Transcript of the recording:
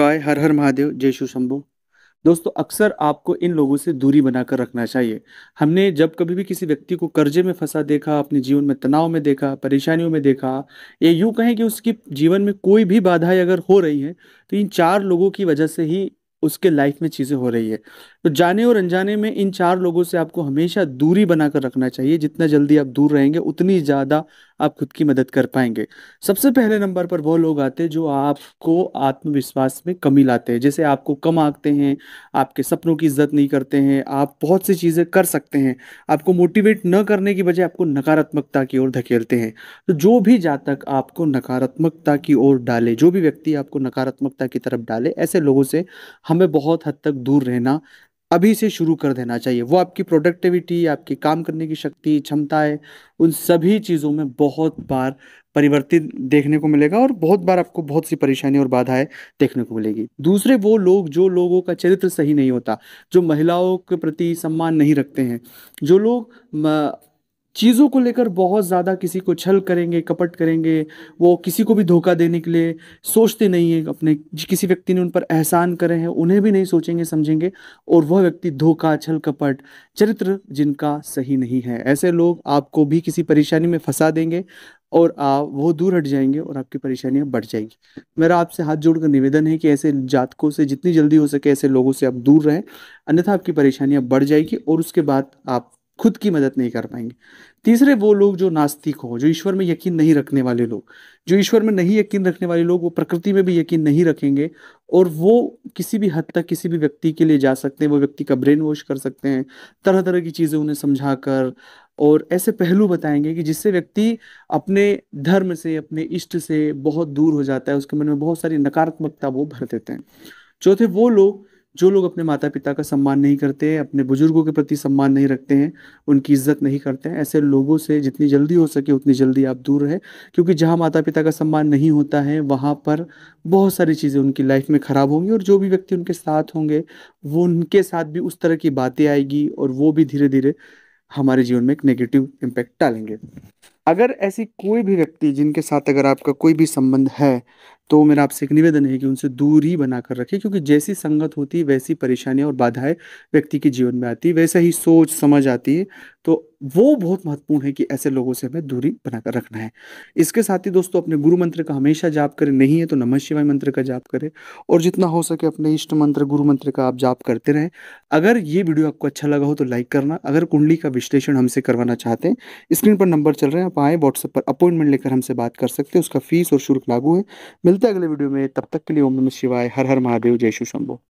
शिवाय हर हर महादेव जयशु शंभु दोस्तों अक्सर आपको इन लोगों से दूरी बनाकर रखना चाहिए हमने जब कभी भी किसी व्यक्ति को कर्जे में फंसा देखा अपने जीवन में तनाव में देखा परेशानियों में देखा या यूं कहें कि उसकी जीवन में कोई भी बाधाएं अगर हो रही हैं तो इन चार लोगों की वजह से ही उसके लाइफ में चीज़ें हो रही है तो जाने और अनजाने में इन चार लोगों से आपको हमेशा दूरी बनाकर रखना चाहिए जितना जल्दी आप दूर रहेंगे उतनी ज़्यादा आप खुद की मदद कर पाएंगे सबसे पहले नंबर पर वो लोग आते हैं जो आपको आत्मविश्वास में कमी लाते हैं जैसे आपको कम आंकते हैं आपके सपनों की इज्जत नहीं करते हैं आप बहुत सी चीज़ें कर सकते हैं आपको मोटिवेट न करने की बजाय आपको नकारात्मकता की ओर धकेलते हैं तो जो भी जातक आपको नकारात्मकता की ओर डाले जो भी व्यक्ति आपको नकारात्मकता की तरफ डाले ऐसे लोगों से हमें बहुत हद तक दूर रहना अभी से शुरू कर देना चाहिए वो आपकी प्रोडक्टिविटी आपकी काम करने की शक्ति क्षमताएं उन सभी चीज़ों में बहुत बार परिवर्तित देखने को मिलेगा और बहुत बार आपको बहुत सी परेशानी और बाधाएं देखने को मिलेगी दूसरे वो लोग जो लोगों का चरित्र सही नहीं होता जो महिलाओं के प्रति सम्मान नहीं रखते हैं जो लोग चीज़ों को लेकर बहुत ज़्यादा किसी को छल करेंगे कपट करेंगे वो किसी को भी धोखा देने के लिए सोचते नहीं है अपने किसी व्यक्ति ने उन पर एहसान करे हैं उन्हें भी नहीं सोचेंगे समझेंगे और वह व्यक्ति धोखा छल कपट चरित्र जिनका सही नहीं है ऐसे लोग आपको भी किसी परेशानी में फंसा देंगे और आप वो दूर हट जाएंगे और आपकी परेशानियाँ बढ़ जाएगी मेरा आपसे हाथ जोड़कर निवेदन है कि ऐसे जातकों से जितनी जल्दी हो सके ऐसे लोगों से आप दूर रहें अन्यथा आपकी परेशानियाँ बढ़ जाएगी और उसके बाद आप खुद की मदद नहीं कर पाएंगे तीसरे वो लोग जो नास्तिक हो जो ईश्वर में यकीन नहीं रखने वाले लोग जो ईश्वर में नहीं यकीन रखने वाले लोग वो प्रकृति में भी यकीन नहीं रखेंगे और वो किसी भी हद तक किसी भी व्यक्ति के लिए जा सकते हैं वो व्यक्ति का ब्रेन वॉश कर सकते हैं तरह तरह की चीज़ें उन्हें समझा कर और ऐसे पहलू बताएंगे कि जिससे व्यक्ति अपने धर्म से अपने इष्ट से बहुत दूर हो जाता है उसके मन में बहुत सारी नकारात्मकता वो भर देते हैं चौथे वो लोग जो लोग अपने माता पिता का सम्मान नहीं करते अपने बुजुर्गों के प्रति सम्मान नहीं रखते हैं उनकी इज्जत नहीं करते हैं ऐसे लोगों से जितनी जल्दी हो सके उतनी जल्दी आप दूर रहें क्योंकि जहाँ माता पिता का सम्मान नहीं होता है वहाँ पर बहुत सारी चीज़ें उनकी लाइफ में ख़राब होंगी और जो भी व्यक्ति उनके साथ होंगे वो उनके साथ भी उस तरह की बातें आएगी और वो भी धीरे धीरे हमारे जीवन में एक नेगेटिव इम्पैक्ट डालेंगे अगर ऐसी कोई भी व्यक्ति जिनके साथ अगर आपका कोई भी संबंध है तो मेरा आपसे एक निवेदन है कि उनसे दूरी बनाकर रखें क्योंकि जैसी संगत होती है वैसी परेशानियां और बाधाएं व्यक्ति के जीवन में आती है वैसा ही सोच समझ आती है तो वो बहुत महत्वपूर्ण है कि ऐसे लोगों से हमें दूरी बनाकर रखना है इसके साथ ही दोस्तों अपने गुरु मंत्र का हमेशा जाप करें नहीं है तो नमः शिवाय मंत्र का जाप करें और जितना हो सके अपने इष्ट मंत्र गुरु मंत्र का आप जाप करते रहें अगर ये वीडियो आपको अच्छा लगा हो तो लाइक करना अगर कुंडली का विश्लेषण हमसे करवाना चाहते हैं स्क्रीन पर नंबर चल रहे हैं आप आए व्हाट्सएप पर अपॉइंटमेंट लेकर हमसे बात कर सकते हैं उसका फीस और शुल्क लागू है मिलते मिलते हैं अगले वीडियो में तब तक के लिए ओम नमः शिवाय हर हर महादेव जय शु शंभो